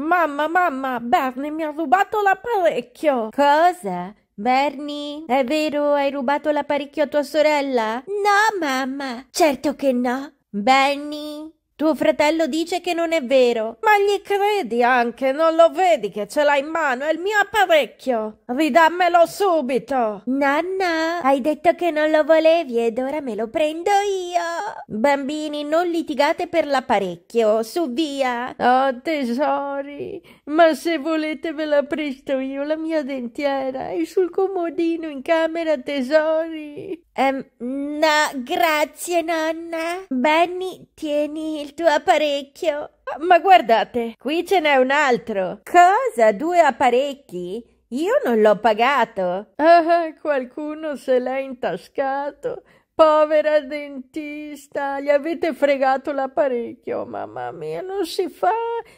Mamma, mamma, Bernie mi ha rubato l'apparecchio. Cosa? Bernie, è vero, hai rubato l'apparecchio a tua sorella? No, mamma, certo che no. Bernie, tuo fratello dice che non è vero. Ma gli credi anche, non lo vedi che ce l'ha in mano? È il mio apparecchio. Ridammelo subito. Nanna, hai detto che non lo volevi ed ora me lo prendo io. Bambini, non litigate per l'apparecchio. Su via. Oh, tesori. Ma se volete ve la presto io, la mia dentiera, è sul comodino in camera tesori. Ehm, no, grazie nonna. Benny, tieni il tuo apparecchio. Ma guardate, qui ce n'è un altro. Cosa? Due apparecchi? Io non l'ho pagato. Ah, ah qualcuno se l'è intascato. Povera dentista, gli avete fregato l'apparecchio, mamma mia, non si fa,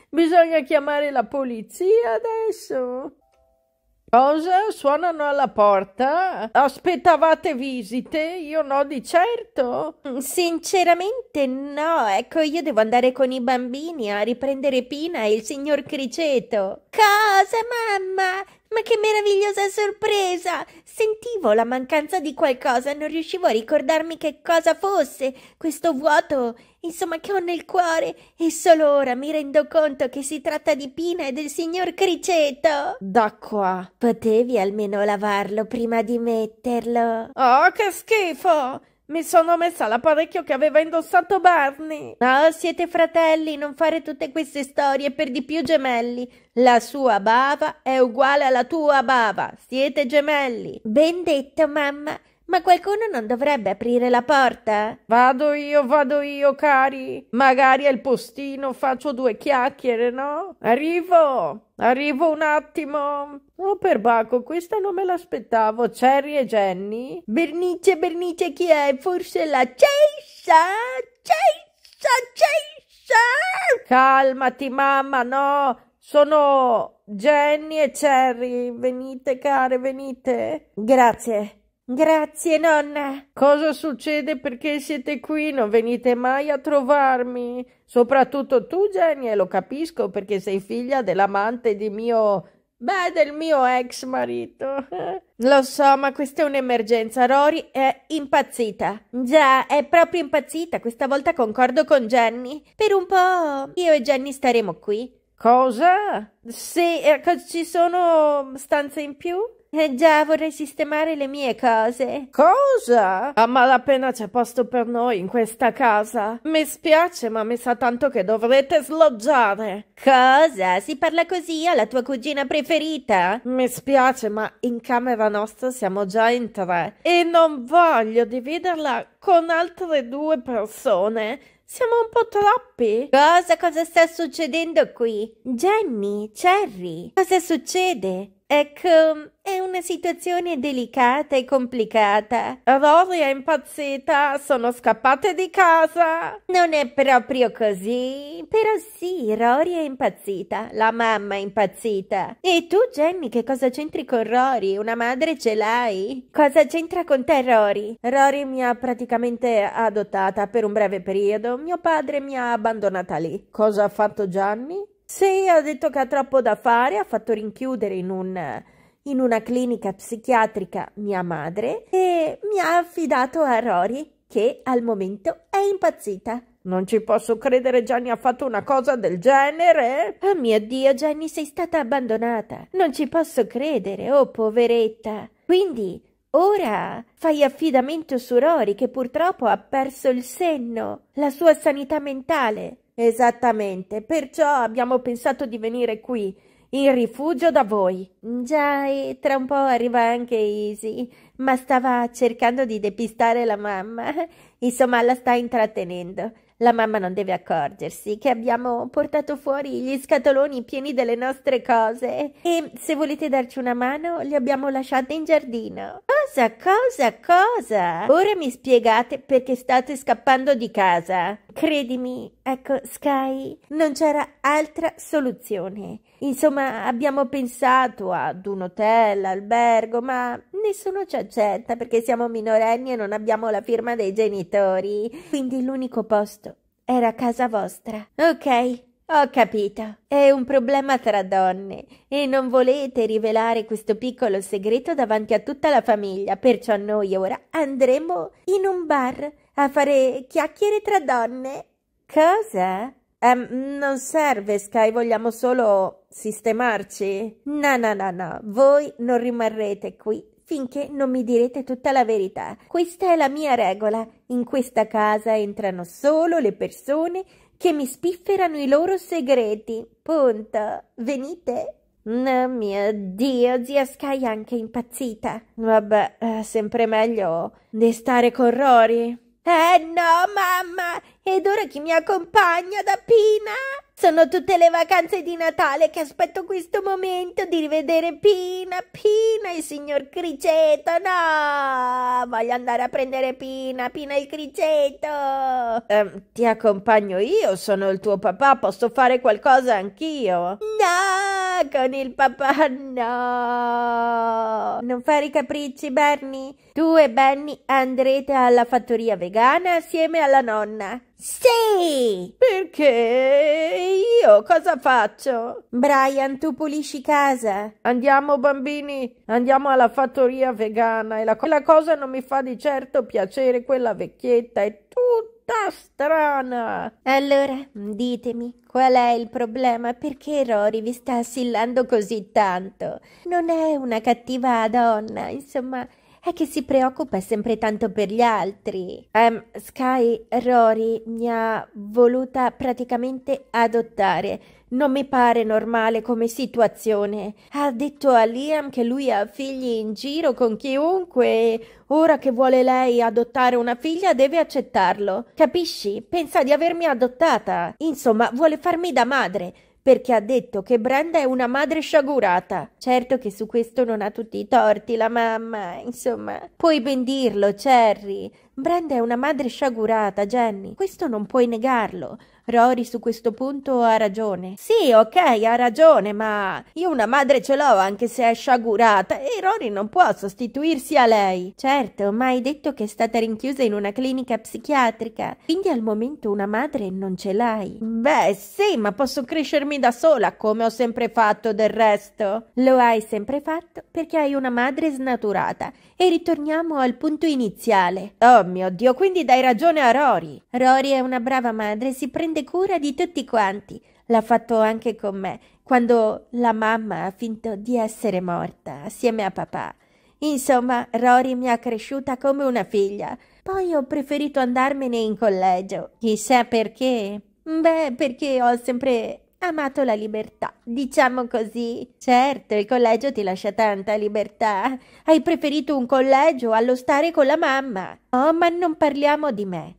bisogna chiamare la polizia adesso. Cosa? Suonano alla porta? Aspettavate visite? Io no, di certo. Sinceramente no, ecco io devo andare con i bambini a riprendere Pina e il signor Criceto. Cosa, mamma? Ma che meravigliosa sorpresa! Sentivo la mancanza di qualcosa, non riuscivo a ricordarmi che cosa fosse questo vuoto, insomma, che ho nel cuore, e solo ora mi rendo conto che si tratta di Pina e del signor Criceto. Da qua. Potevi almeno lavarlo prima di metterlo. Oh, che schifo! Mi sono messa l'apparecchio che aveva indossato Barney. No, siete fratelli, non fare tutte queste storie, per di più gemelli. La sua bava è uguale alla tua bava. Siete gemelli. Ben detto, mamma. Ma qualcuno non dovrebbe aprire la porta? Vado io, vado io, cari. Magari al postino faccio due chiacchiere, no? Arrivo, arrivo un attimo. Oh, perbacco, questa non me l'aspettavo. Cherry e Jenny. Bernice, Bernice, chi è? Forse la Cessa? Cessa, Cessa! Calmati, mamma, no. Sono Jenny e Cherry. Venite, care, venite. Grazie. Grazie, nonna. Cosa succede perché siete qui? Non venite mai a trovarmi? Soprattutto tu, Jenny, e lo capisco perché sei figlia dell'amante di mio. Beh, del mio ex marito. lo so, ma questa è un'emergenza. Rory è impazzita. Già, è proprio impazzita. Questa volta concordo con Jenny. Per un po' io e Jenny staremo qui. Cosa? Sì, eh, ci sono stanze in più? Eh già, vorrei sistemare le mie cose. Cosa? A malapena c'è posto per noi in questa casa. Mi spiace, ma mi sa tanto che dovrete sloggiare. Cosa? Si parla così alla tua cugina preferita? Mi spiace, ma in camera nostra siamo già in tre. E non voglio dividerla con altre due persone. Siamo un po' troppi. Cosa, cosa sta succedendo qui? Jenny, Cherry, cosa succede? Ecco, è una situazione delicata e complicata. Rory è impazzita, sono scappate di casa. Non è proprio così, però sì, Rory è impazzita, la mamma è impazzita. E tu, Jenny, che cosa c'entri con Rory? Una madre ce l'hai? Cosa c'entra con te, Rory? Rory mi ha praticamente adottata per un breve periodo. Mio padre mi ha abbandonata lì. Cosa ha fatto Gianni? Sì, ha detto che ha troppo da fare, ha fatto rinchiudere in, un, in una clinica psichiatrica mia madre e mi ha affidato a Rory, che al momento è impazzita. Non ci posso credere, Gianni ha fatto una cosa del genere? Oh mio Dio, Gianni, sei stata abbandonata. Non ci posso credere, oh poveretta. Quindi, ora fai affidamento su Rory, che purtroppo ha perso il senno, la sua sanità mentale. Esattamente, perciò abbiamo pensato di venire qui, in rifugio da voi. Già, e tra un po' arriva anche Isi, ma stava cercando di depistare la mamma. Insomma, la sta intrattenendo. La mamma non deve accorgersi che abbiamo portato fuori gli scatoloni pieni delle nostre cose e se volete darci una mano li abbiamo lasciate in giardino. Cosa, cosa, cosa? Ora mi spiegate perché state scappando di casa. Credimi, ecco, Sky, non c'era altra soluzione. Insomma, abbiamo pensato ad un hotel, albergo, ma Nessuno ci accetta perché siamo minorenni e non abbiamo la firma dei genitori. Quindi l'unico posto era casa vostra. Ok, ho capito. È un problema tra donne e non volete rivelare questo piccolo segreto davanti a tutta la famiglia, perciò noi ora andremo in un bar a fare chiacchiere tra donne. Cosa? Um, non serve, Sky, vogliamo solo sistemarci. No, no, no, no, voi non rimarrete qui finché non mi direte tutta la verità. Questa è la mia regola. In questa casa entrano solo le persone che mi spifferano i loro segreti. Punto. Venite. Oh mio Dio, zia Sky è anche impazzita. Vabbè, è sempre meglio di stare con Rory. Eh no, mamma! Ed ora chi mi accompagna da Pina? Sono tutte le vacanze di Natale che aspetto questo momento di rivedere Pina, Pina il signor Criceto. No, voglio andare a prendere Pina, Pina il Criceto. Eh, ti accompagno io, sono il tuo papà, posso fare qualcosa anch'io? No! con il papà, no! Non fare i capricci, Bernie! Tu e Benny andrete alla fattoria vegana assieme alla nonna. Sì! Perché io cosa faccio? Brian, tu pulisci casa. Andiamo bambini, andiamo alla fattoria vegana e la, co la cosa non mi fa di certo piacere quella vecchietta e tutto città strana. Allora, ditemi, qual è il problema? Perché Rory vi sta assillando così tanto? Non è una cattiva donna, insomma, è che si preoccupa sempre tanto per gli altri. Um, Sky Rory mi ha voluta praticamente adottare non mi pare normale come situazione. Ha detto a Liam che lui ha figli in giro con chiunque e ora che vuole lei adottare una figlia deve accettarlo. Capisci? Pensa di avermi adottata. Insomma, vuole farmi da madre perché ha detto che Brenda è una madre sciagurata. Certo che su questo non ha tutti i torti la mamma, insomma. Puoi ben dirlo, Cherry. Brenda è una madre sciagurata, Jenny. Questo non puoi negarlo. Rory su questo punto ha ragione. Sì, ok, ha ragione, ma io una madre ce l'ho anche se è sciagurata e Rory non può sostituirsi a lei. Certo, ma hai detto che è stata rinchiusa in una clinica psichiatrica, quindi al momento una madre non ce l'hai. Beh, sì, ma posso crescermi da sola, come ho sempre fatto del resto. Lo hai sempre fatto perché hai una madre snaturata e ritorniamo al punto iniziale. Oh mio Dio, quindi dai ragione a Rory. Rory è una brava madre, si prende cura di tutti quanti. L'ha fatto anche con me, quando la mamma ha finto di essere morta, assieme a papà. Insomma, Rory mi ha cresciuta come una figlia. Poi ho preferito andarmene in collegio. Chissà perché. Beh, perché ho sempre amato la libertà, diciamo così. Certo, il collegio ti lascia tanta libertà. Hai preferito un collegio allo stare con la mamma. Oh, ma non parliamo di me.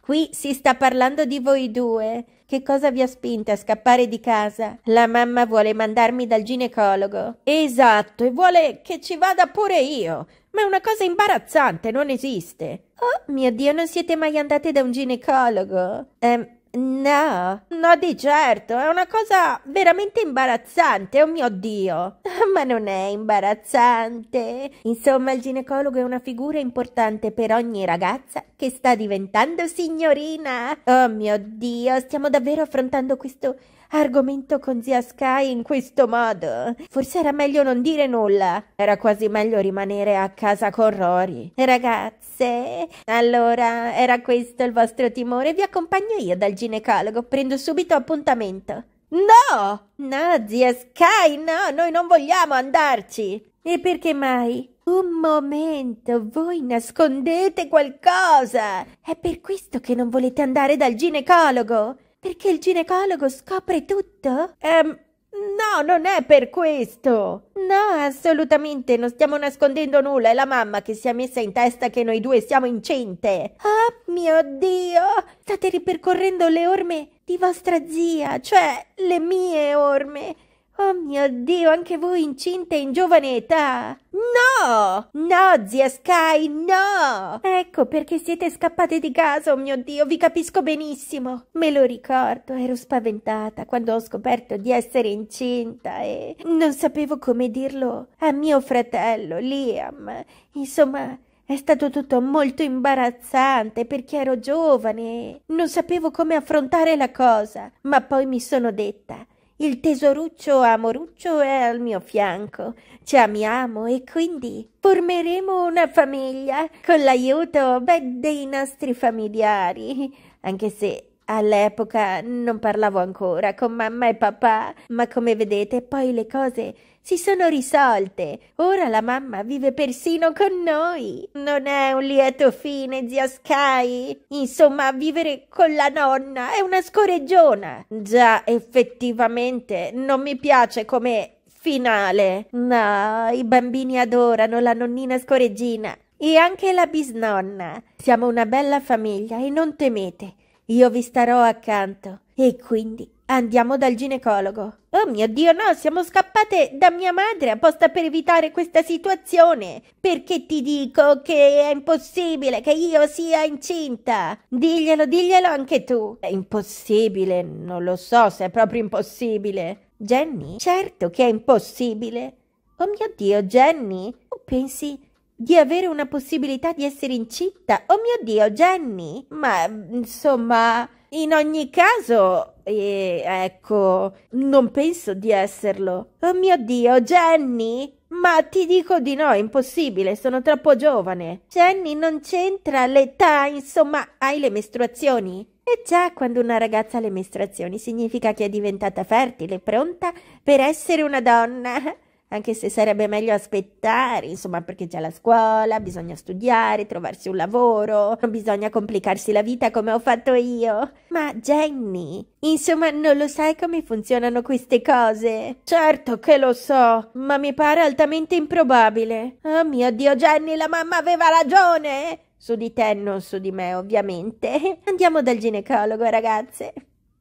Qui si sta parlando di voi due. Che cosa vi ha spinta a scappare di casa? La mamma vuole mandarmi dal ginecologo. Esatto, e vuole che ci vada pure io. Ma è una cosa imbarazzante, non esiste. Oh mio Dio, non siete mai andate da un ginecologo? Eh, No, no di certo, è una cosa veramente imbarazzante, oh mio Dio. Ma non è imbarazzante. Insomma, il ginecologo è una figura importante per ogni ragazza che sta diventando signorina. Oh mio Dio, stiamo davvero affrontando questo argomento con zia Sky in questo modo. Forse era meglio non dire nulla. Era quasi meglio rimanere a casa con Rory. Ragazze, allora era questo il vostro timore. Vi accompagno io dal ginecologo. Prendo subito appuntamento. No! No, zia Sky, no, noi non vogliamo andarci. E perché mai? Un momento, voi nascondete qualcosa! È per questo che non volete andare dal ginecologo! Perché il ginecologo scopre tutto? Ehm, no, non è per questo. No, assolutamente, non stiamo nascondendo nulla. È la mamma che si è messa in testa che noi due siamo incinte. Oh mio Dio! State ripercorrendo le orme di vostra zia, cioè le mie orme. Oh mio Dio, anche voi incinte in giovane età! No! No, zia Sky, no! Ecco perché siete scappate di casa, oh mio Dio, vi capisco benissimo. Me lo ricordo, ero spaventata quando ho scoperto di essere incinta e non sapevo come dirlo a mio fratello, Liam. Insomma, è stato tutto molto imbarazzante perché ero giovane e non sapevo come affrontare la cosa, ma poi mi sono detta il tesoruccio amoruccio è al mio fianco. Ci amiamo e quindi formeremo una famiglia con l'aiuto beh, dei nostri familiari. Anche se all'epoca non parlavo ancora con mamma e papà, ma come vedete poi le cose si sono risolte. Ora la mamma vive persino con noi. Non è un lieto fine, zia Sky. Insomma, vivere con la nonna è una scoreggiona. Già, effettivamente, non mi piace come finale. No, i bambini adorano la nonnina scoreggina. E anche la bisnonna. Siamo una bella famiglia e non temete. Io vi starò accanto. E quindi Andiamo dal ginecologo. Oh mio Dio, no, siamo scappate da mia madre apposta per evitare questa situazione. Perché ti dico che è impossibile che io sia incinta? Diglielo, diglielo anche tu. È impossibile, non lo so se è proprio impossibile. Jenny, certo che è impossibile. Oh mio Dio, Jenny, tu pensi di avere una possibilità di essere incinta? Oh mio Dio, Jenny. Ma, insomma, in ogni caso... E ecco, non penso di esserlo. Oh mio Dio, Jenny! Ma ti dico di no, è impossibile, sono troppo giovane. Jenny, non c'entra l'età, insomma, hai le mestruazioni? E già quando una ragazza ha le mestruazioni significa che è diventata fertile, pronta per essere una donna anche se sarebbe meglio aspettare, insomma, perché c'è la scuola, bisogna studiare, trovarsi un lavoro, non bisogna complicarsi la vita come ho fatto io. Ma Jenny, insomma, non lo sai come funzionano queste cose? Certo che lo so, ma mi pare altamente improbabile. Oh mio Dio, Jenny, la mamma aveva ragione! Su di te, non su di me, ovviamente. Andiamo dal ginecologo, ragazze.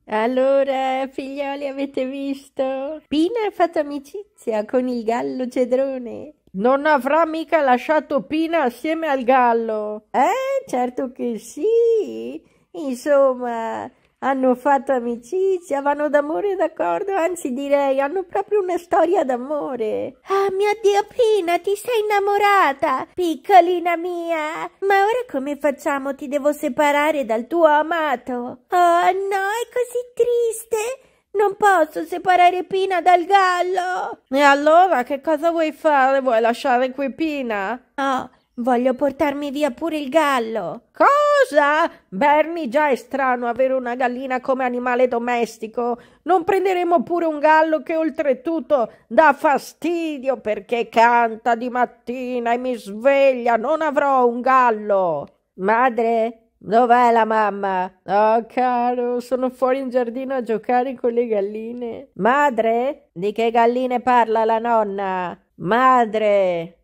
Allora, figlioli, avete visto? Pina ha fatto amicizia con il gallo cedrone. Non avrà mica lasciato Pina assieme al gallo. Eh, certo che sì. Insomma, hanno fatto amicizia, vanno d'amore d'accordo, anzi direi hanno proprio una storia d'amore. Ah, mio Dio Pina, ti sei innamorata, piccolina mia. Ma ora come facciamo? Ti devo separare dal tuo amato. Oh no, è così triste. Non posso separare Pina dal gallo. E allora che cosa vuoi fare? Vuoi lasciare qui Pina? Oh, Voglio portarmi via pure il gallo. Cosa? Bernie, già è strano avere una gallina come animale domestico. Non prenderemo pure un gallo che oltretutto dà fastidio perché canta di mattina e mi sveglia. Non avrò un gallo. Madre, dov'è la mamma? Oh, caro, sono fuori in giardino a giocare con le galline. Madre? Di che galline parla la nonna? Madre!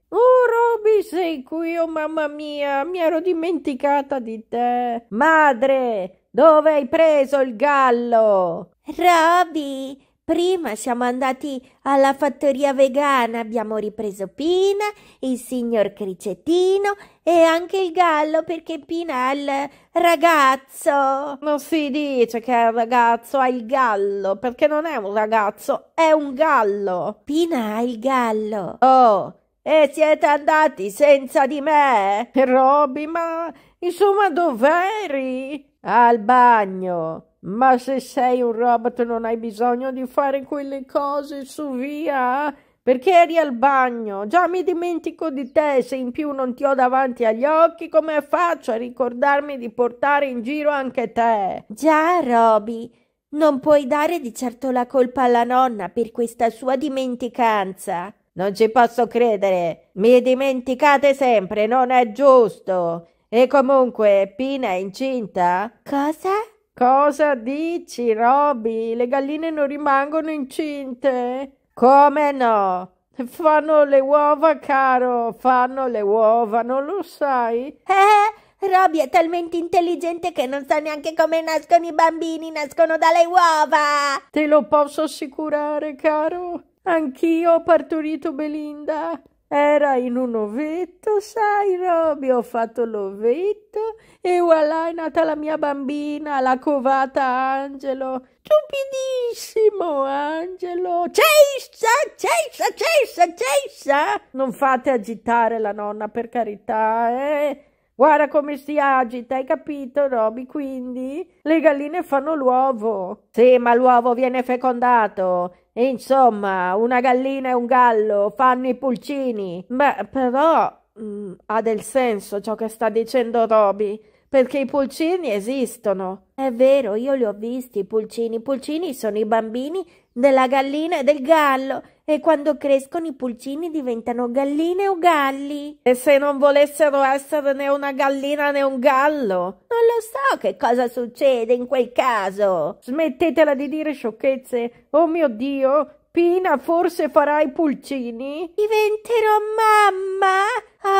qui sei qui, oh mamma mia, mi ero dimenticata di te. Madre, dove hai preso il gallo? Roby, prima siamo andati alla fattoria vegana, abbiamo ripreso Pina, il signor Cricettino e anche il gallo perché Pina ha il ragazzo. Non si dice che è il ragazzo, ha il gallo, perché non è un ragazzo, è un gallo. Pina ha il gallo. Oh, e siete andati senza di me? Roby, ma insomma dov'eri? Al bagno. Ma se sei un robot non hai bisogno di fare quelle cose su via? Perché eri al bagno? Già mi dimentico di te, se in più non ti ho davanti agli occhi, come faccio a ricordarmi di portare in giro anche te? Già, Roby, non puoi dare di certo la colpa alla nonna per questa sua dimenticanza. Non ci posso credere. Mi dimenticate sempre, non è giusto. E comunque, Pina è incinta? Cosa? Cosa dici, Roby? Le galline non rimangono incinte? Come no? Fanno le uova, caro, fanno le uova, non lo sai? Eh, Roby è talmente intelligente che non sa neanche come nascono i bambini, nascono dalle uova! Te lo posso assicurare, caro? Anch'io ho partorito Belinda. Era in un ovetto, sai, Roby, ho fatto l'ovetto e voilà è nata la mia bambina, la covata Angelo. Stupidissimo, Angelo. Cessa, cessa, cessa, cessa. Non fate agitare la nonna, per carità, eh. Guarda come si agita, hai capito, Roby? Quindi le galline fanno l'uovo. Sì, ma l'uovo viene fecondato Insomma, una gallina e un gallo fanno i pulcini. Beh, però mh, mm, ha del senso ciò che sta dicendo Roby, perché i pulcini esistono. È vero, io li ho visti, i pulcini. I pulcini sono i bambini della gallina e del gallo e quando crescono i pulcini diventano galline o galli. E se non volessero essere né una gallina né un gallo? Non lo so che cosa succede in quel caso. Smettetela di dire sciocchezze. Oh mio Dio, Pina forse farà i pulcini? Diventerò mamma?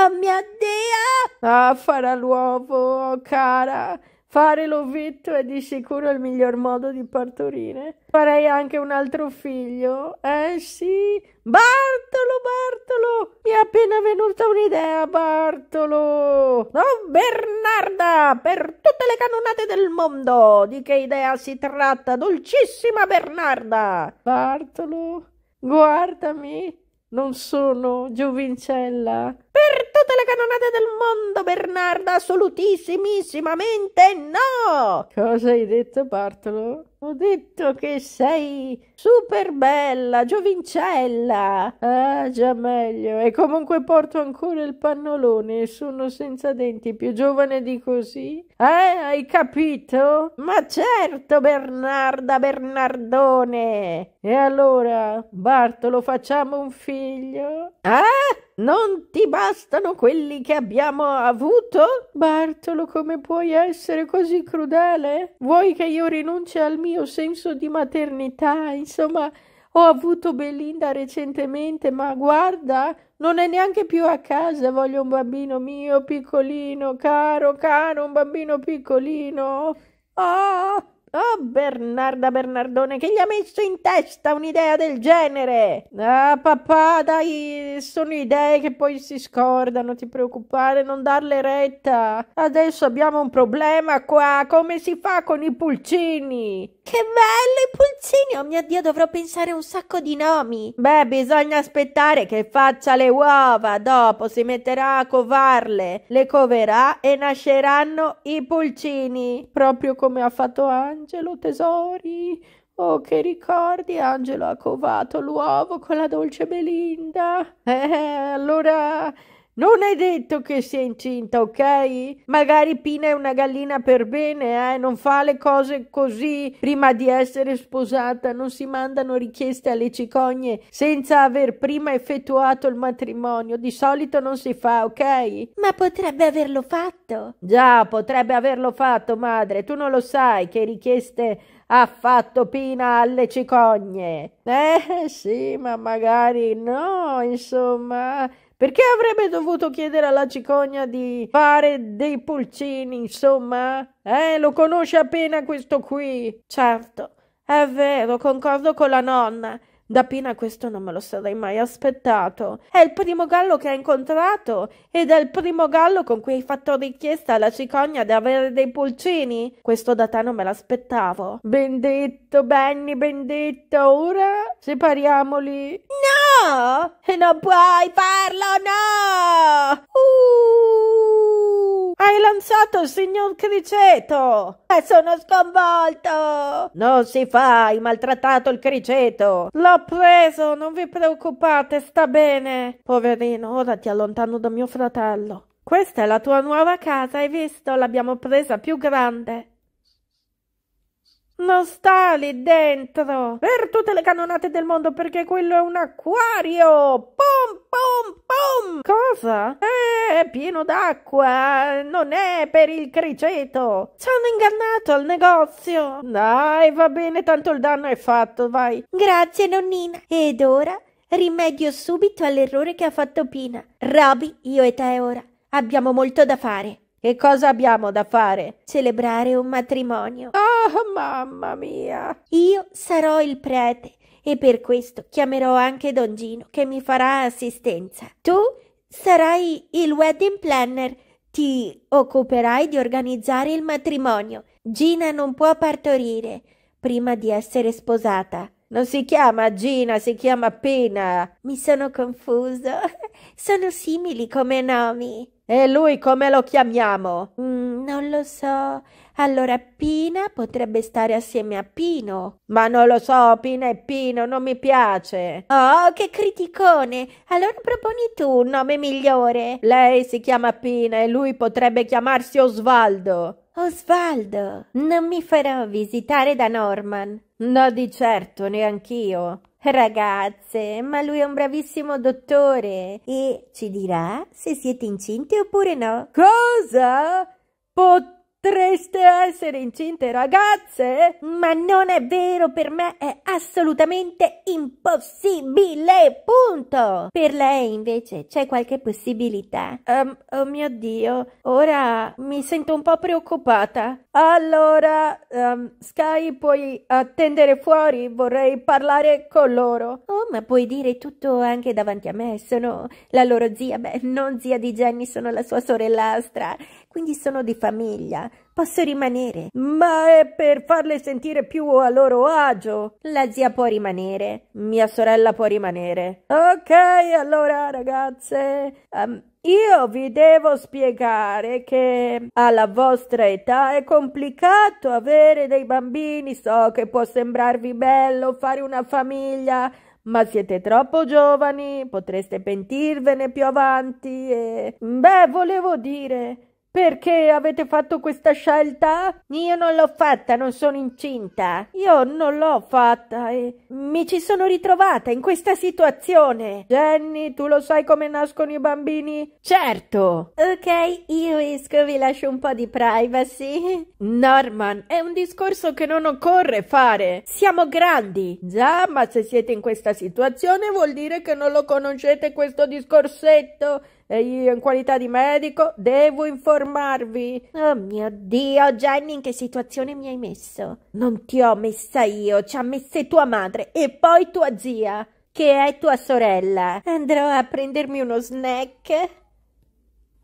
Oh mia Dea! Ah, farà l'uovo, oh cara. Fare l'ovetto è di sicuro il miglior modo di partorire. Farei anche un altro figlio. Eh sì. Bartolo, Bartolo! Mi è appena venuta un'idea, Bartolo! No, Bernarda, per tutte le cannonate del mondo! Di che idea si tratta, dolcissima Bernarda? Bartolo, guardami, non sono Giovincella, per tutte le canonate del mondo, Bernarda, assolutissimissimamente no! Cosa hai detto, Bartolo? Ho detto che sei super bella, giovincella. Ah, già meglio. E comunque porto ancora il pannolone e sono senza denti, più giovane di così. Eh, hai capito? Ma certo, Bernarda, Bernardone. E allora, Bartolo, facciamo un figlio? Eh? Non ti bastano quelli che abbiamo avuto? Bartolo, come puoi essere così crudele? Vuoi che io rinunci al mio senso di maternità? Insomma, ho avuto Belinda recentemente, ma guarda, non è neanche più a casa, voglio un bambino mio, piccolino, caro, caro, un bambino piccolino. Ah! Oh, Bernarda Bernardone, che gli ha messo in testa un'idea del genere? Ah, papà, dai, sono idee che poi si scordano, ti preoccupare, non darle retta. Adesso abbiamo un problema qua, come si fa con i pulcini? Che bello i pulcini! Oh mio Dio, dovrò pensare un sacco di nomi. Beh, bisogna aspettare che faccia le uova, dopo si metterà a covarle, le coverà e nasceranno i pulcini, proprio come ha fatto Anna. Angelo tesori. Oh, che ricordi, Angelo ha covato l'uovo con la dolce Belinda. Eh, allora non è detto che sia incinta, ok? Magari Pina è una gallina per bene, eh? Non fa le cose così prima di essere sposata, non si mandano richieste alle cicogne senza aver prima effettuato il matrimonio. Di solito non si fa, ok? Ma potrebbe averlo fatto. Già, potrebbe averlo fatto, madre. Tu non lo sai che richieste ha fatto Pina alle cicogne. Eh sì, ma magari no, insomma, perché avrebbe dovuto chiedere alla cicogna di fare dei pulcini, insomma? Eh, lo conosce appena questo qui. Certo, è vero, concordo con la nonna. Da Pina questo non me lo sarei mai aspettato. È il primo gallo che ha incontrato ed è il primo gallo con cui hai fatto richiesta alla cicogna di avere dei pulcini. Questo da te non me l'aspettavo. Benedetto, Benny, benedetto, ora separiamoli. No! E non puoi farlo, no! Uh! Hai lanciato il signor Criceto! E sono sconvolto! Non si fa, hai maltrattato il Criceto! L'ho preso, non vi preoccupate, sta bene! Poverino, ora ti allontano da mio fratello. Questa è la tua nuova casa, hai visto? L'abbiamo presa più grande. Non sta lì dentro! Per tutte le cannonate del mondo, perché quello è un acquario! Pum, pum, pum! Cosa? Eh, è pieno d'acqua! Non è per il criceto! Ci hanno ingannato al negozio! Dai, va bene, tanto il danno è fatto, vai! Grazie, nonnina! Ed ora rimedio subito all'errore che ha fatto Pina. Robby, io e te ora abbiamo molto da fare. Che cosa abbiamo da fare? Celebrare un matrimonio. Oh, mamma mia! Io sarò il prete e per questo chiamerò anche Don Gino che mi farà assistenza. Tu sarai il wedding planner, ti occuperai di organizzare il matrimonio. Gina non può partorire prima di essere sposata. Non si chiama Gina, si chiama Pena. Mi sono confuso. Sono simili come nomi. E lui come lo chiamiamo? Mm, non lo so. Allora Pina potrebbe stare assieme a Pino. Ma non lo so, Pina e Pino, non mi piace. Oh, che criticone! Allora proponi tu un nome migliore. Lei si chiama Pina e lui potrebbe chiamarsi Osvaldo. Osvaldo, non mi farò visitare da Norman. No, di certo, neanch'io. Ragazze, ma lui è un bravissimo dottore e ci dirà se siete incinte oppure no. Cosa? Potreste essere incinte, ragazze? Ma non è vero, per me è assolutamente impossibile, punto! Per lei invece c'è qualche possibilità? Um, oh mio Dio, ora mi sento un po' preoccupata. Allora, um, Sky, puoi attendere fuori? Vorrei parlare con loro. Oh, ma puoi dire tutto anche davanti a me. Sono la loro zia. Beh, non zia di Jenny, sono la sua sorellastra. Quindi sono di famiglia. Posso rimanere? Ma è per farle sentire più a loro agio. La zia può rimanere. Mia sorella può rimanere. Ok, allora, ragazze. Um, io vi devo spiegare che alla vostra età è complicato avere dei bambini. So che può sembrarvi bello fare una famiglia, ma siete troppo giovani, potreste pentirvene più avanti e... Beh, volevo dire... Perché avete fatto questa scelta? Io non l'ho fatta, non sono incinta. Io non l'ho fatta e mi ci sono ritrovata in questa situazione. Jenny, tu lo sai come nascono i bambini? Certo. Ok, io esco, vi lascio un po' di privacy. Norman, è un discorso che non occorre fare. Siamo grandi. Già, ma se siete in questa situazione vuol dire che non lo conoscete questo discorsetto e io in qualità di medico devo informarvi. Oh mio Dio, Jenny, in che situazione mi hai messo? Non ti ho messa io, ci ha messe tua madre e poi tua zia, che è tua sorella. Andrò a prendermi uno snack.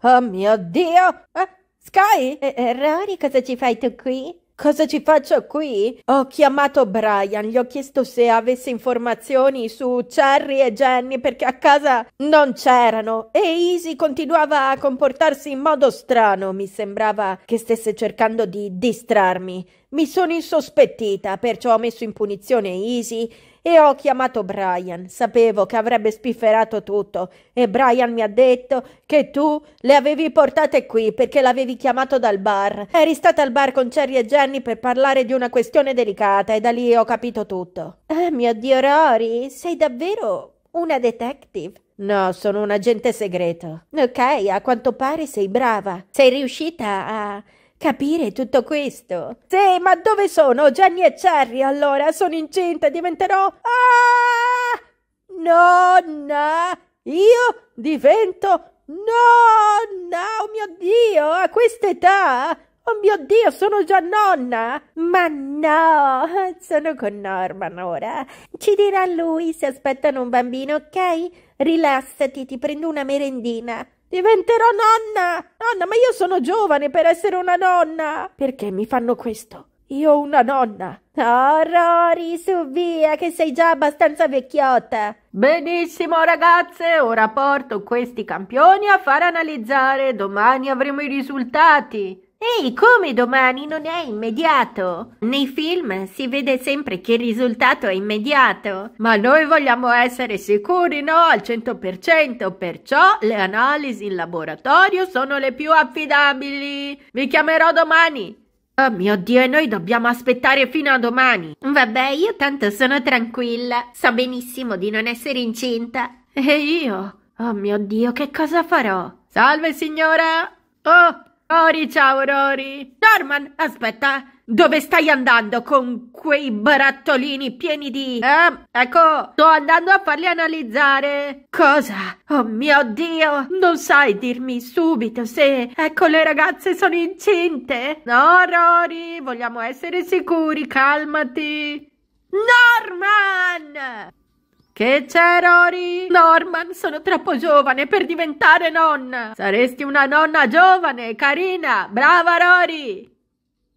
Oh mio Dio! Eh, Sky! Eh, eh Rory, cosa ci fai tu qui? Cosa ci faccio qui? Ho chiamato Brian, gli ho chiesto se avesse informazioni su Cherry e Jenny perché a casa non c'erano e Easy continuava a comportarsi in modo strano, mi sembrava che stesse cercando di distrarmi. Mi sono insospettita, perciò ho messo in punizione Easy e ho chiamato Brian. Sapevo che avrebbe spifferato tutto e Brian mi ha detto che tu le avevi portate qui perché l'avevi chiamato dal bar. Eri stata al bar con Cherry e Jenny per parlare di una questione delicata e da lì ho capito tutto. Ah, mio Dio, Rory, sei davvero una detective? No, sono un agente segreto. Ok, a quanto pare sei brava. Sei riuscita a capire tutto questo. Sì, ma dove sono Gianni e Cherry allora? Sono incinta, diventerò... Ah! Nonna! Io divento nonna! Oh mio Dio, a quest'età! Oh mio Dio, sono già nonna! Ma no, sono con Norman ora. Ci dirà lui se aspettano un bambino, ok? Rilassati, ti prendo una merendina. Diventerò nonna! Nonna, ma io sono giovane per essere una nonna! Perché mi fanno questo? Io ho una nonna. Oh, Rory, su via, che sei già abbastanza vecchiotta. Benissimo, ragazze, ora porto questi campioni a far analizzare. Domani avremo i risultati. Ehi, come domani non è immediato? Nei film si vede sempre che il risultato è immediato. Ma noi vogliamo essere sicuri, no? Al 100%, perciò le analisi in laboratorio sono le più affidabili. Vi chiamerò domani. Oh mio Dio, e noi dobbiamo aspettare fino a domani. Vabbè, io tanto sono tranquilla. So benissimo di non essere incinta. E io? Oh mio Dio, che cosa farò? Salve signora! Oh, Rory, ciao Rory! Norman, aspetta! Dove stai andando con quei barattolini pieni di... Eh, ecco, sto andando a farli analizzare! Cosa? Oh mio Dio! Non sai dirmi subito se... Ecco, le ragazze sono incinte! No, Rory, vogliamo essere sicuri, calmati! Norman! Che c'è, Rory? Norman, sono troppo giovane per diventare nonna. Saresti una nonna giovane, carina. Brava, Rory.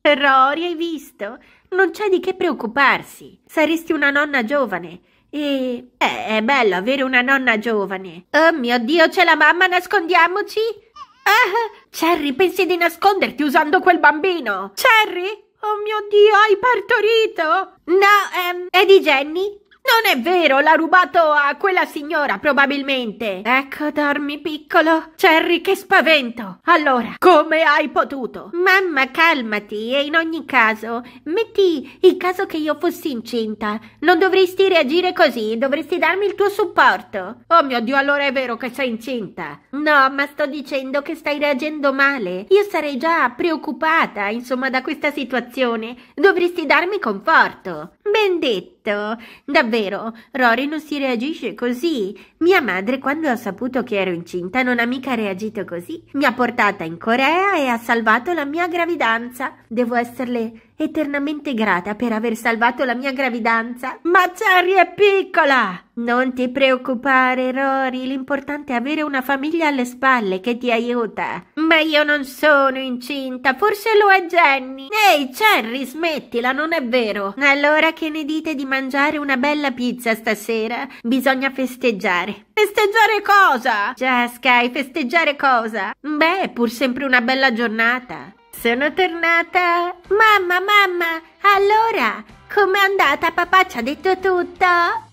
Rory, hai visto? Non c'è di che preoccuparsi. Saresti una nonna giovane. E... Eh, è bello avere una nonna giovane. Oh mio Dio, c'è la mamma, nascondiamoci? Ah, Cherry, pensi di nasconderti usando quel bambino? Cherry? Oh mio Dio, hai partorito! No, ehm, è di Jenny. Non è vero, l'ha rubato a quella signora, probabilmente. Ecco, dormi piccolo. Cherry, che spavento. Allora, come hai potuto? Mamma, calmati e in ogni caso, metti il caso che io fossi incinta. Non dovresti reagire così, dovresti darmi il tuo supporto. Oh mio Dio, allora è vero che sei incinta. No, ma sto dicendo che stai reagendo male. Io sarei già preoccupata, insomma, da questa situazione. Dovresti darmi conforto. Ben detto zitto. Davvero, Rory non si reagisce così. Mia madre, quando ha saputo che ero incinta, non ha mica reagito così. Mi ha portata in Corea e ha salvato la mia gravidanza. Devo esserle eternamente grata per aver salvato la mia gravidanza. Ma Cherry è piccola! Non ti preoccupare, Rory, l'importante è avere una famiglia alle spalle che ti aiuta. Ma io non sono incinta, forse lo è Jenny. Ehi, Cherry, smettila, non è vero. Allora che ne dite di mangiare una bella pizza stasera? Bisogna festeggiare. Festeggiare cosa? Già, Sky, festeggiare cosa? Beh, è pur sempre una bella giornata. Sono tornata! Mamma, mamma! Allora, com'è andata? Papà ci ha detto tutto!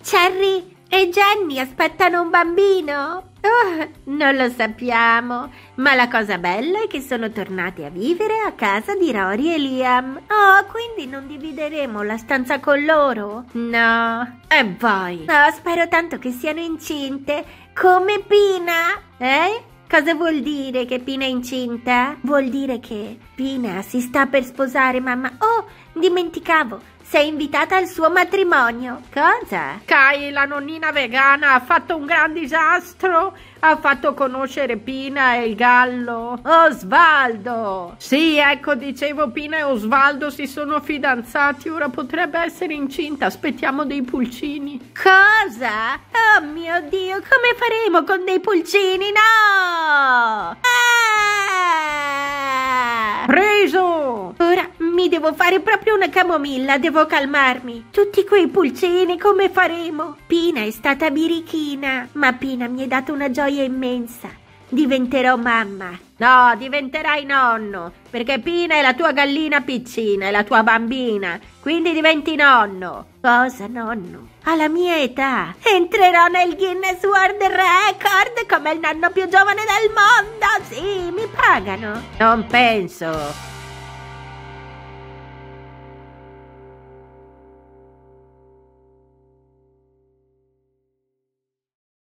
Cherry e Jenny aspettano un bambino! Oh, non lo sappiamo, ma la cosa bella è che sono tornati a vivere a casa di Rory e Liam. Oh, quindi non divideremo la stanza con loro? No. E poi? Oh, spero tanto che siano incinte, come Pina. Eh? Cosa vuol dire che Pina è incinta? Vuol dire che Pina si sta per sposare mamma. Oh, dimenticavo, sei invitata al suo matrimonio. Cosa? Kai, la nonnina vegana, ha fatto un gran disastro. Ha fatto conoscere Pina e il gallo. Osvaldo! Sì, ecco, dicevo, Pina e Osvaldo si sono fidanzati. Ora potrebbe essere incinta. Aspettiamo dei pulcini. Cosa? Oh mio Dio, come faremo con dei pulcini? No! Ah! Preso! Ora mi devo fare proprio una camomilla, devo calmarmi. Tutti quei pulcini, come faremo? Pina è stata birichina, ma Pina mi ha dato una gioia immensa. Diventerò mamma. No, diventerai nonno, perché Pina è la tua gallina piccina, è la tua bambina, quindi diventi nonno. Cosa nonno? Alla mia età entrerò nel Guinness World Record come il nonno più giovane del mondo. Sì, mi pagano. Non penso.